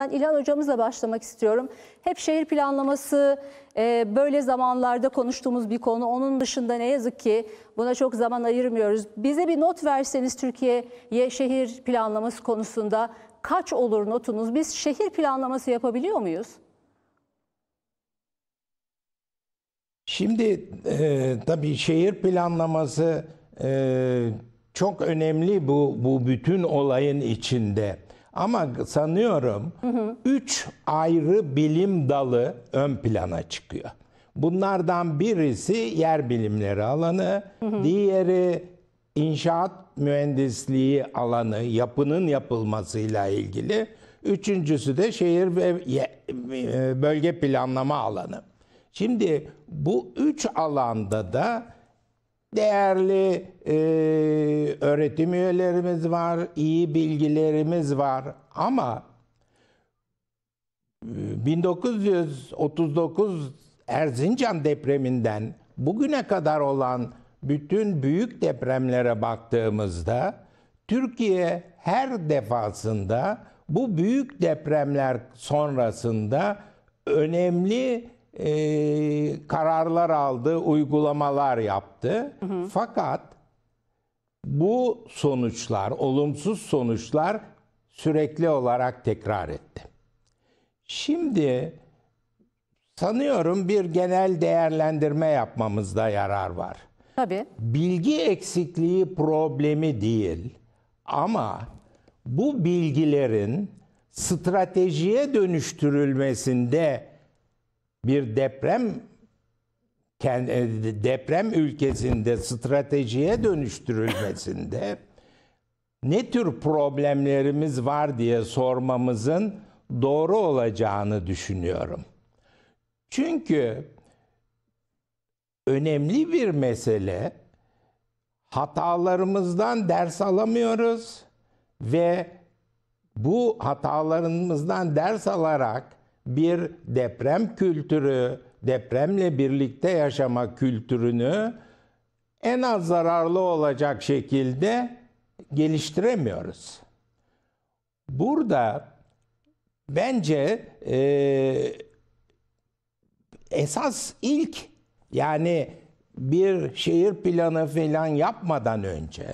Ben İlhan hocamızla başlamak istiyorum. Hep şehir planlaması e, böyle zamanlarda konuştuğumuz bir konu. Onun dışında ne yazık ki buna çok zaman ayırmıyoruz. Bize bir not verseniz Türkiye'ye şehir planlaması konusunda kaç olur notunuz? Biz şehir planlaması yapabiliyor muyuz? Şimdi e, tabii şehir planlaması e, çok önemli bu, bu bütün olayın içinde. Ama sanıyorum hı hı. üç ayrı bilim dalı ön plana çıkıyor. Bunlardan birisi yer bilimleri alanı, hı hı. diğeri inşaat mühendisliği alanı, yapının yapılmasıyla ilgili. Üçüncüsü de şehir ve e, bölge planlama alanı. Şimdi bu üç alanda da değerli e, öğretim üyelerimiz var, iyi bilgilerimiz var ama 1939 Erzincan depreminden bugüne kadar olan bütün büyük depremlere baktığımızda Türkiye her defasında bu büyük depremler sonrasında önemli e, kararlar aldı, uygulamalar yaptı. Hı hı. Fakat bu sonuçlar, olumsuz sonuçlar sürekli olarak tekrar etti. Şimdi sanıyorum bir genel değerlendirme yapmamızda yarar var. Tabii. Bilgi eksikliği problemi değil ama bu bilgilerin stratejiye dönüştürülmesinde bir deprem e, deprem ülkesinde stratejiye dönüştürülmesinde ne tür problemlerimiz var diye sormamızın doğru olacağını düşünüyorum. Çünkü önemli bir mesele hatalarımızdan ders alamıyoruz ve bu hatalarımızdan ders alarak bir deprem kültürü, depremle birlikte yaşama kültürünü en az zararlı olacak şekilde geliştiremiyoruz. Burada bence e, esas ilk yani bir şehir planı falan yapmadan önce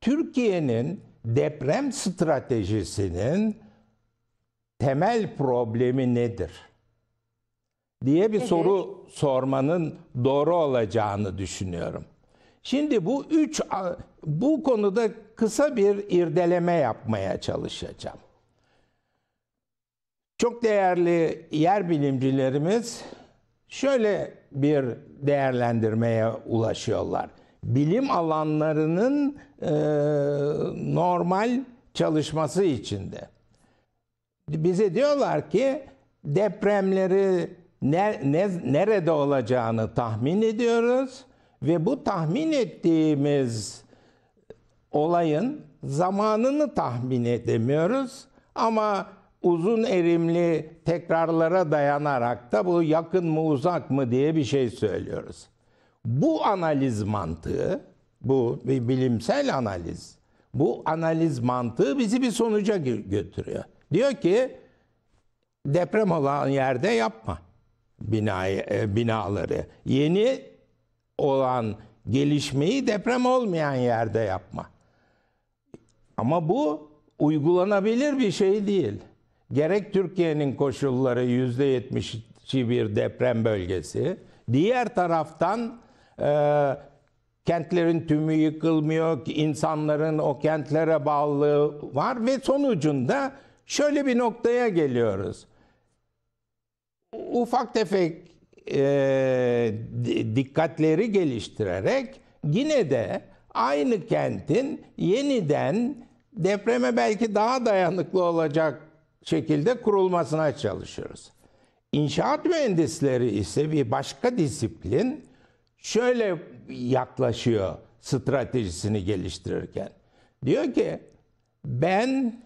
Türkiye'nin deprem stratejisinin temel problemi nedir? diye bir evet. soru sormanın doğru olacağını düşünüyorum. Şimdi bu üç bu konuda kısa bir irdeleme yapmaya çalışacağım. Çok değerli yer bilimcilerimiz şöyle bir değerlendirmeye ulaşıyorlar. Bilim alanlarının e, normal çalışması içinde bize diyorlar ki depremleri ne, ne, nerede olacağını tahmin ediyoruz ve bu tahmin ettiğimiz olayın zamanını tahmin edemiyoruz ama uzun erimli tekrarlara dayanarak da bu yakın mı uzak mı diye bir şey söylüyoruz. Bu analiz mantığı, bu bir bilimsel analiz. Bu analiz mantığı bizi bir sonuca götürüyor. Diyor ki deprem olan yerde yapma binayı, e, binaları. Yeni olan gelişmeyi deprem olmayan yerde yapma. Ama bu uygulanabilir bir şey değil. Gerek Türkiye'nin koşulları yüzde %70'i bir deprem bölgesi. Diğer taraftan e, kentlerin tümü yıkılmıyor, insanların o kentlere bağlılığı var ve sonucunda şöyle bir noktaya geliyoruz. Ufak tefek e, dikkatleri geliştirerek yine de aynı kentin yeniden depreme belki daha dayanıklı olacak şekilde kurulmasına çalışıyoruz. İnşaat mühendisleri ise bir başka disiplin şöyle yaklaşıyor stratejisini geliştirirken. Diyor ki ben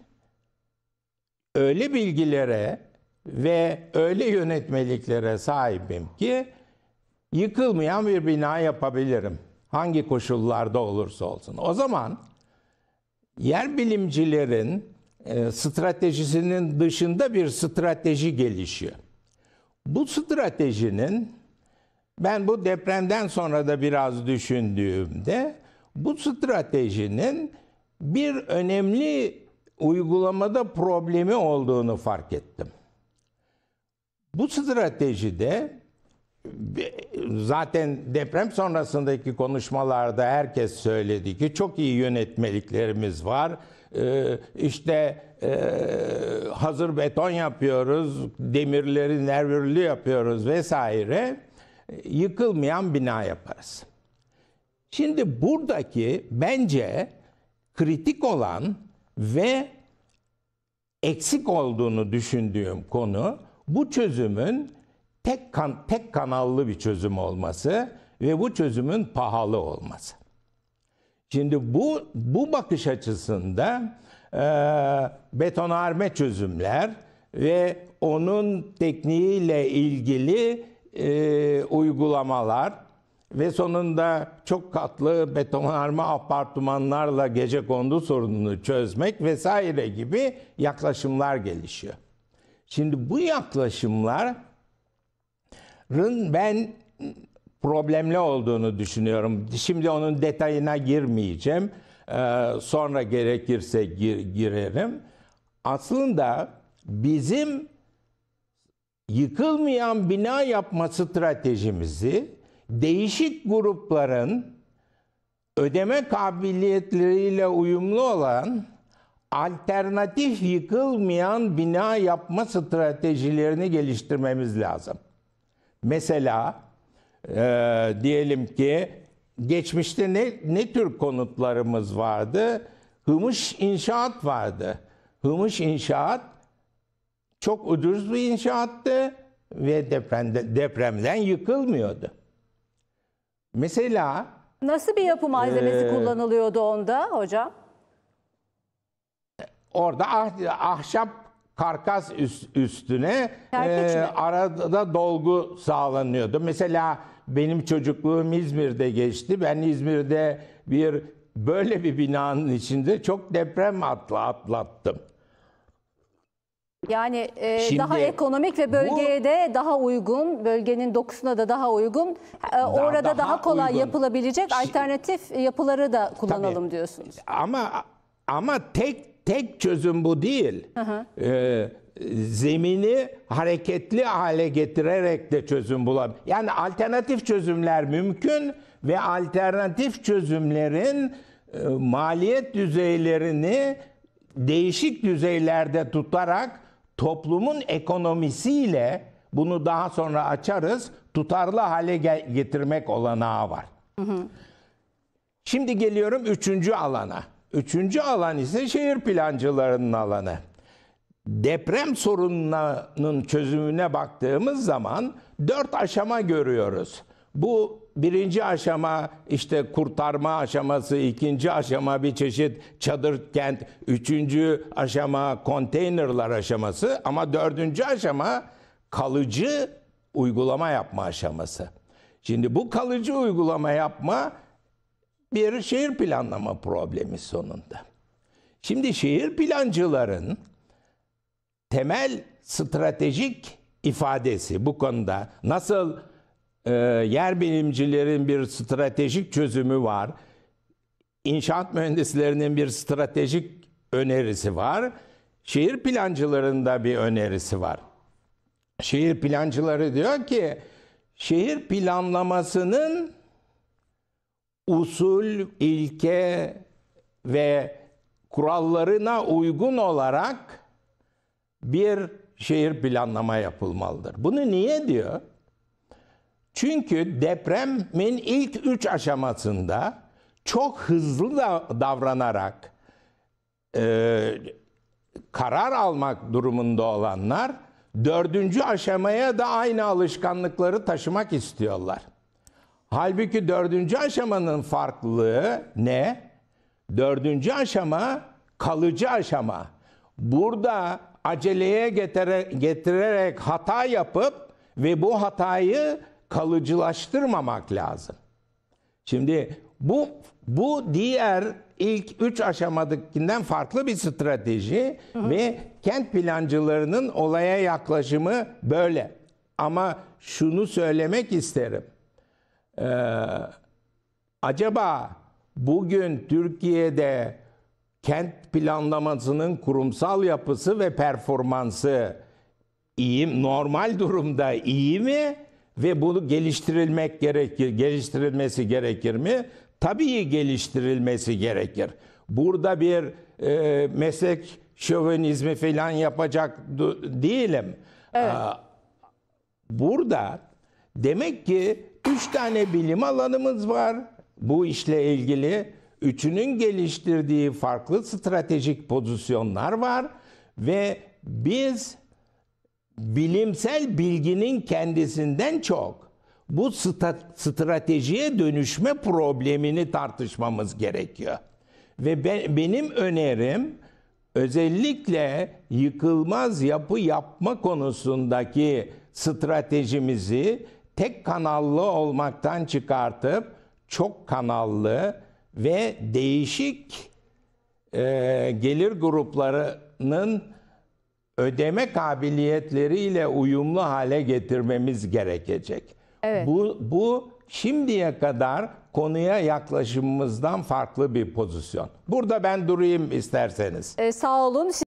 öyle bilgilere ve öyle yönetmeliklere sahibim ki yıkılmayan bir bina yapabilirim. Hangi koşullarda olursa olsun. O zaman yer bilimcilerin e, stratejisinin dışında bir strateji gelişiyor. Bu stratejinin ben bu depremden sonra da biraz düşündüğümde bu stratejinin bir önemli uygulamada problemi olduğunu fark ettim. Bu stratejide e, zaten deprem sonrasındaki konuşmalarda herkes söyledi ki çok iyi yönetmeliklerimiz var. E, işte e, hazır beton yapıyoruz, demirleri nervürlü yapıyoruz vesaire. Yıkılmayan bina yaparız. Şimdi buradaki bence kritik olan ve eksik olduğunu düşündüğüm konu bu çözümün tek kan tek kanallı bir çözüm olması ve bu çözümün pahalı olması. Şimdi bu bu bakış açısında e, betonarme çözümler ve onun tekniğiyle ilgili e, uygulamalar ve sonunda çok katlı betonarme apartmanlarla gece kondu sorununu çözmek vesaire gibi yaklaşımlar gelişiyor. Şimdi bu yaklaşımların ben problemli olduğunu düşünüyorum. Şimdi onun detayına girmeyeceğim. Ee, sonra gerekirse girerim. Aslında bizim yıkılmayan bina yapma stratejimizi değişik grupların ödeme kabiliyetleriyle uyumlu olan alternatif yıkılmayan bina yapma stratejilerini geliştirmemiz lazım. Mesela e, diyelim ki geçmişte ne, ne tür konutlarımız vardı? Hımış inşaat vardı. Hımış inşaat çok ucuz bir inşaattı ve depremde, depremden yıkılmıyordu. Mesela Nasıl bir yapı malzemesi Ee, kullanılıyordu onda hocam? orada ah- ahşap karkas üs- üstüne Kerpiç e, arada dolgu sağlanıyordu. Mesela benim çocukluğum İzmir'de geçti. Ben İzmir'de bir böyle bir binanın içinde çok deprem atla atlattım. Yani e, Şimdi, daha ekonomik ve bölgeye bu, de daha uygun, bölgenin dokusuna da daha uygun, e, daha, orada daha, daha kolay uygun. yapılabilecek Şimdi, alternatif yapıları da kullanalım tabii, diyorsunuz. Ama ama tek tek çözüm bu değil. Hı hı. E, zemini hareketli hale getirerek de çözüm bulabilir. Yani alternatif çözümler mümkün ve alternatif çözümlerin e, maliyet düzeylerini değişik düzeylerde tutarak toplumun ekonomisiyle bunu daha sonra açarız tutarlı hale getirmek olanağı var. Hı hı. Şimdi geliyorum üçüncü alana. Üçüncü alan ise şehir plancılarının alanı. Deprem sorununun çözümüne baktığımız zaman dört aşama görüyoruz. Bu birinci aşama işte kurtarma aşaması, ikinci aşama bir çeşit çadır kent, üçüncü aşama konteynerlar aşaması ama dördüncü aşama kalıcı uygulama yapma aşaması. Şimdi bu kalıcı uygulama yapma bir şehir planlama problemi sonunda. Şimdi şehir plancıların temel stratejik ifadesi bu konuda nasıl e, yer bilimcilerin bir stratejik çözümü var. İnşaat mühendislerinin bir stratejik önerisi var. Şehir plancılarında bir önerisi var. Şehir plancıları diyor ki şehir planlamasının usul, ilke ve kurallarına uygun olarak bir şehir planlama yapılmalıdır. Bunu niye diyor? Çünkü depremin ilk üç aşamasında çok hızlı da davranarak e, karar almak durumunda olanlar dördüncü aşamaya da aynı alışkanlıkları taşımak istiyorlar. Halbuki dördüncü aşamanın farklılığı ne? Dördüncü aşama kalıcı aşama. Burada aceleye getire, getirerek hata yapıp ve bu hatayı kalıcılaştırmamak lazım. Şimdi bu bu diğer ilk üç aşamadakinden farklı bir strateji hı hı. ve kent plancılarının olaya yaklaşımı böyle. Ama şunu söylemek isterim. Ee, acaba bugün Türkiye'de kent planlamasının kurumsal yapısı ve performansı iyi normal durumda iyi mi? ve bunu geliştirilmek gerekir, geliştirilmesi gerekir mi? Tabii geliştirilmesi gerekir. Burada bir e, meslek şövenizmi falan yapacak değilim. Evet. Aa, burada demek ki üç tane bilim alanımız var bu işle ilgili. Üçünün geliştirdiği farklı stratejik pozisyonlar var ve biz bilimsel bilginin kendisinden çok bu stratejiye dönüşme problemini tartışmamız gerekiyor. Ve ben, benim önerim özellikle yıkılmaz yapı yapma konusundaki stratejimizi tek kanallı olmaktan çıkartıp çok kanallı ve değişik e, gelir gruplarının ödeme kabiliyetleriyle uyumlu hale getirmemiz gerekecek. Evet. Bu, bu şimdiye kadar konuya yaklaşımımızdan farklı bir pozisyon. Burada ben durayım isterseniz. Ee, sağ olun.